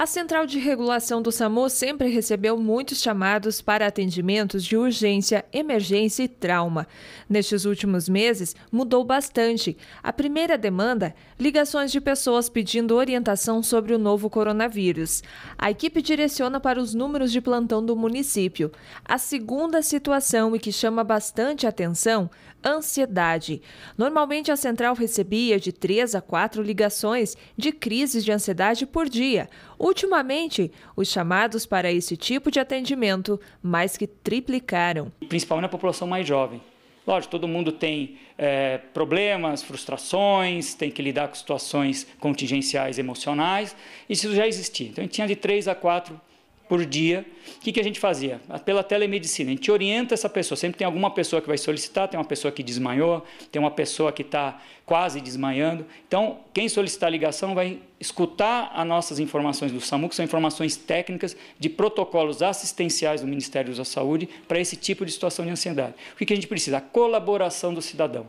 A central de regulação do SAMU sempre recebeu muitos chamados para atendimentos de urgência, emergência e trauma. Nestes últimos meses, mudou bastante. A primeira demanda: ligações de pessoas pedindo orientação sobre o novo coronavírus. A equipe direciona para os números de plantão do município. A segunda situação e que chama bastante atenção: ansiedade. Normalmente, a central recebia de três a quatro ligações de crises de ansiedade por dia. Ultimamente, os chamados para esse tipo de atendimento mais que triplicaram. Principalmente na população mais jovem. Lógico, todo mundo tem é, problemas, frustrações, tem que lidar com situações contingenciais emocionais. Isso já existia. Então, a gente tinha de três a quatro por dia. O que, que a gente fazia? Pela telemedicina, a gente orienta essa pessoa. Sempre tem alguma pessoa que vai solicitar, tem uma pessoa que desmaiou, tem uma pessoa que está quase desmaiando. Então, quem solicitar a ligação vai escutar as nossas informações do SAMU, que são informações técnicas de protocolos assistenciais do Ministério da Saúde para esse tipo de situação de ansiedade. O que, que a gente precisa? A colaboração do cidadão.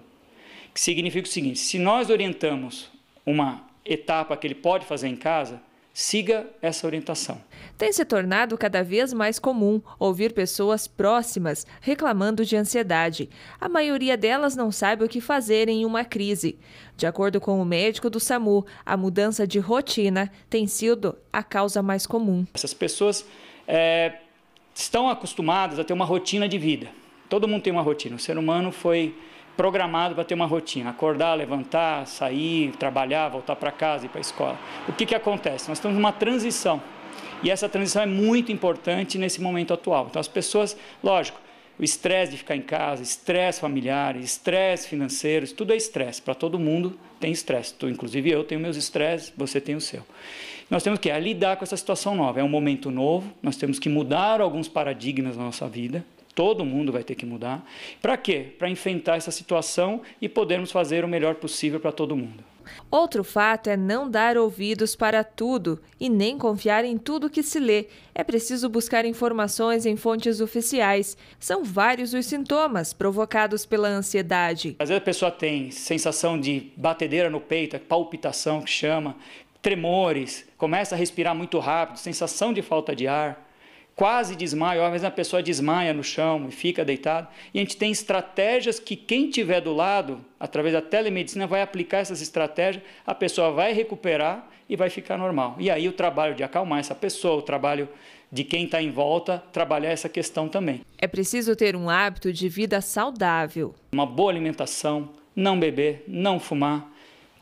Que significa o seguinte: se nós orientamos uma etapa que ele pode fazer em casa, siga essa orientação. Tem se tornado cada vez mais comum ouvir pessoas próximas reclamando de ansiedade. A maioria delas não sabe o que fazer em uma crise. De acordo com o médico do SAMU, a mudança de rotina tem sido a causa mais comum. Essas pessoas é, estão acostumadas a ter uma rotina de vida. Todo mundo tem uma rotina. O ser humano foi programado para ter uma rotina, acordar, levantar, sair, trabalhar, voltar para casa, ir para a escola. O que, que acontece? Nós estamos numa transição. E essa transição é muito importante nesse momento atual. Então, as pessoas, lógico, o estresse de ficar em casa, estresse familiar, estresse financeiro, tudo é estresse. Para todo mundo tem estresse. Inclusive eu tenho meus estresses, você tem o seu. Nós temos que é, lidar com essa situação nova. É um momento novo, nós temos que mudar alguns paradigmas na nossa vida todo mundo vai ter que mudar. Para quê? Para enfrentar essa situação e podermos fazer o melhor possível para todo mundo. Outro fato é não dar ouvidos para tudo e nem confiar em tudo que se lê. É preciso buscar informações em fontes oficiais. São vários os sintomas provocados pela ansiedade. Às vezes a pessoa tem sensação de batedeira no peito, palpitação que chama, tremores, começa a respirar muito rápido, sensação de falta de ar quase desmaio, às vezes a pessoa desmaia no chão e fica deitado. E a gente tem estratégias que quem tiver do lado, através da telemedicina, vai aplicar essas estratégias, a pessoa vai recuperar e vai ficar normal. E aí o trabalho de acalmar essa pessoa, o trabalho de quem está em volta, trabalhar essa questão também. É preciso ter um hábito de vida saudável. Uma boa alimentação, não beber, não fumar,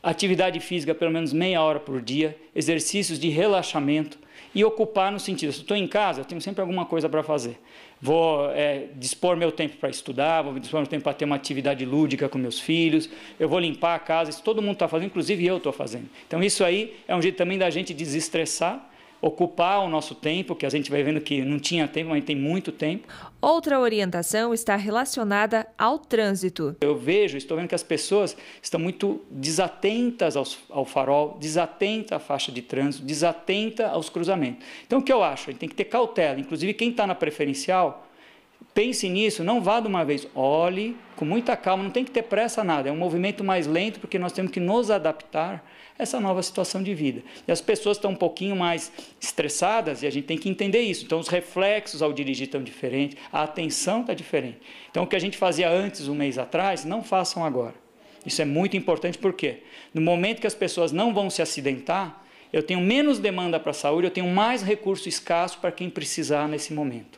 atividade física pelo menos meia hora por dia, exercícios de relaxamento e ocupar no sentido, se estou em casa, eu tenho sempre alguma coisa para fazer. Vou é, dispor meu tempo para estudar, vou dispor meu tempo para ter uma atividade lúdica com meus filhos, eu vou limpar a casa, isso todo mundo está fazendo, inclusive eu estou fazendo. Então isso aí é um jeito também da gente desestressar ocupar o nosso tempo, que a gente vai vendo que não tinha tempo, mas tem muito tempo. Outra orientação está relacionada ao trânsito. Eu vejo, estou vendo que as pessoas estão muito desatentas ao farol, desatenta à faixa de trânsito, desatenta aos cruzamentos. Então, o que eu acho? A gente tem que ter cautela. Inclusive, quem está na preferencial Pense nisso, não vá de uma vez. Olhe com muita calma, não tem que ter pressa nada. É um movimento mais lento porque nós temos que nos adaptar a essa nova situação de vida. E as pessoas estão um pouquinho mais estressadas e a gente tem que entender isso. Então os reflexos ao dirigir estão diferentes, a atenção está diferente. Então o que a gente fazia antes, um mês atrás, não façam agora. Isso é muito importante porque no momento que as pessoas não vão se acidentar, eu tenho menos demanda para a saúde, eu tenho mais recurso escasso para quem precisar nesse momento.